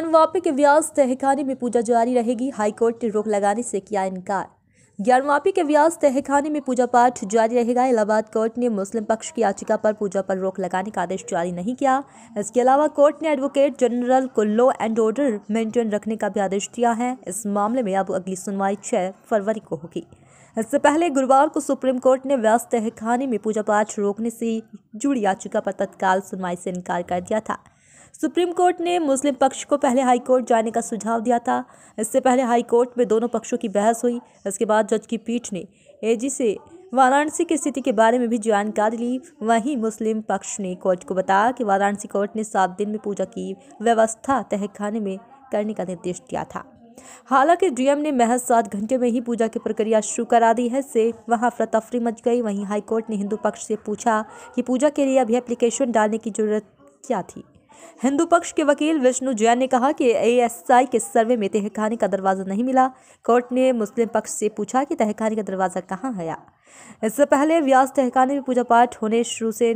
दरमियान के व्यास तहखाने में पूजा जारी रहेगी हाईकोर्ट ने रोक लगाने से किया इनकार ज्ञानवापी के व्यास तहखाने में पूजा पाठ जारी रहेगा इलाहाबाद कोर्ट ने मुस्लिम पक्ष की याचिका पर पूजा पर रोक लगाने का आदेश जारी नहीं किया इसके अलावा कोर्ट ने एडवोकेट जनरल को लॉ एंड ऑर्डर मेंटेन रखने का भी आदेश दिया है इस मामले में अब अगली सुनवाई छः फरवरी को होगी इससे पहले गुरुवार को सुप्रीम कोर्ट ने व्यास तहखाने में पूजा पाठ रोकने से जुड़ी याचिका पर तत्काल सुनवाई से इनकार कर दिया था सुप्रीम कोर्ट ने मुस्लिम पक्ष को पहले हाई कोर्ट जाने का सुझाव दिया था इससे पहले हाई कोर्ट में दोनों पक्षों की बहस हुई इसके बाद जज की पीठ ने एजी से वाराणसी की स्थिति के बारे में भी जानकारी ली वहीं मुस्लिम पक्ष ने कोर्ट को बताया कि वाराणसी कोर्ट ने सात दिन में पूजा की व्यवस्था तहखाने में करने का निर्देश दिया था हालांकि डीएम ने महज सात घंटे में ही पूजा की प्रक्रिया शुरू करा दी है से वहां फ्रतफरी मच गई वहीं हाईकोर्ट ने हिंदू पक्ष से पूछा कि पूजा के लिए अभी एप्लीकेशन डालने की जरूरत क्या थी हिंदू पक्ष के वकील विष्णु जैन ने कहा कि एएसआई के सर्वे में तहखाने का दरवाज़ा नहीं मिला कोर्ट ने मुस्लिम पक्ष से पूछा कि तहखाने का दरवाज़ा कहाँ गया इससे पहले व्यास तहखाने में पूजा पाठ होने शुरू से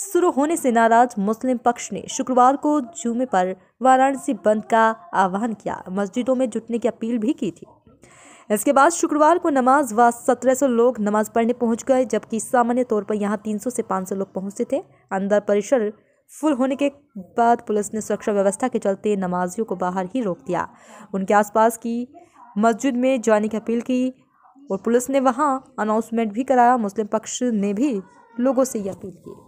शुरू होने से नाराज मुस्लिम पक्ष ने शुक्रवार को जुमे पर वाराणसी बंद का आह्वान किया मस्जिदों में जुटने की अपील भी की थी इसके बाद शुक्रवार को नमाज व सत्रह सौ लोग नमाज पढ़ने पहुंच गए जबकि सामान्य तौर पर यहां तीन सौ से पाँच सौ लोग पहुंचते थे अंदर परिसर फुल होने के बाद पुलिस ने सुरक्षा व्यवस्था के चलते नमाजियों को बाहर ही रोक दिया उनके आसपास की मस्जिद में जाने की अपील की और पुलिस ने वहां अनाउंसमेंट भी कराया मुस्लिम पक्ष ने भी लोगों से ये अपील की